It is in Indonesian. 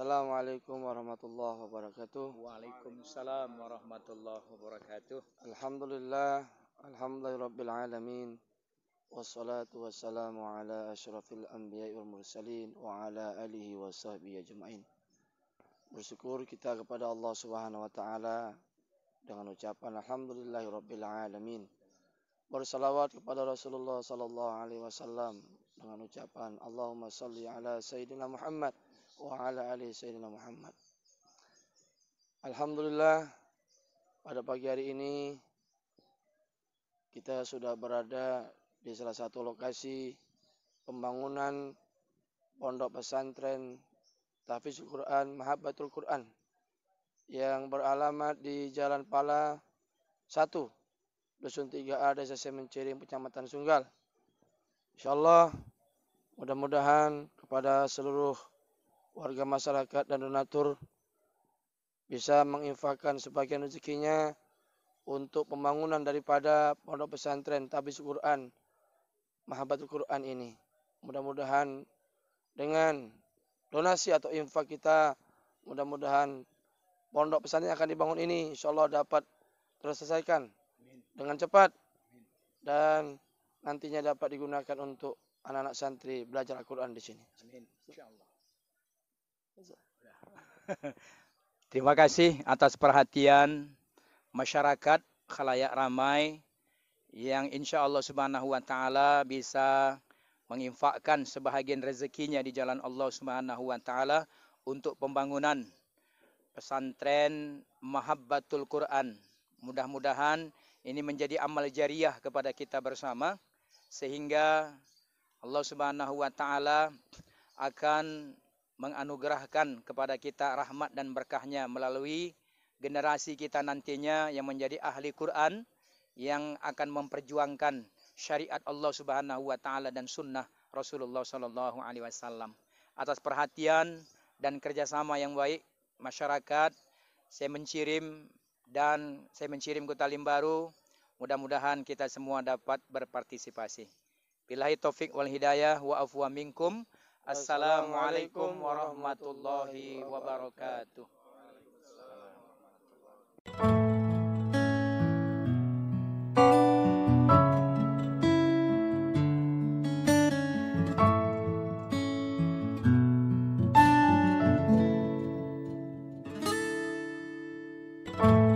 Assalamualaikum warahmatullahi wabarakatuh. Waalaikumsalam warahmatullahi wabarakatuh. Alhamdulillah, alhamdulillahirabbil alamin. Wassalatu wassalamu ala asyrafil anbiya'i wal mursalin wa ala alihi wa sahbihi ajmain. Bersyukur kita kepada Allah Subhanahu wa taala dengan ucapan alhamdulillahirabbil alamin. Bersalawat kepada Rasulullah sallallahu alaihi wasallam dengan ucapan Allahumma salli ala sayyidina Muhammad wa ala alihi sayyidina Muhammad. Alhamdulillah pada pagi hari ini kita sudah berada di salah satu lokasi pembangunan pondok pesantren Tahfizul Quran Mahabbatul Quran yang beralamat di Jalan Pala 1 Dusun 3A Desa Semenciring Kecamatan Sunggal. Insyaallah mudah-mudahan kepada seluruh warga masyarakat dan donatur bisa menginfakkan sebagian rezekinya untuk pembangunan daripada pondok pesantren Tabis Quran, Mahabatul Quran ini. Mudah-mudahan dengan donasi atau infak kita, mudah-mudahan pondok pesantren yang akan dibangun ini insya Allah dapat terselesaikan dengan cepat dan nantinya dapat digunakan untuk anak-anak santri belajar Al-Quran di sini. Amin. Insya Allah. Terima kasih atas perhatian masyarakat khalayak ramai yang insya Allah subhanahu wa ta'ala bisa menginfakkan sebahagian rezekinya di jalan Allah subhanahu wa ta'ala untuk pembangunan pesantren Mahabbatul Quran. Mudah-mudahan ini menjadi amal jariah kepada kita bersama sehingga Allah subhanahu wa ta'ala akan menganugerahkan kepada kita rahmat dan berkahnya melalui generasi kita nantinya yang menjadi ahli Quran yang akan memperjuangkan syariat Allah Subhanahu wa taala dan sunnah Rasulullah sallallahu alaihi wasallam. Atas perhatian dan kerjasama yang baik masyarakat, saya mencirim dan saya mencirim kota limbaru Mudah-mudahan kita semua dapat berpartisipasi. Bilahi taufik wal hidayah wa afwa minkum. Assalamualaikum warahmatullahi wabarakatuh. thank you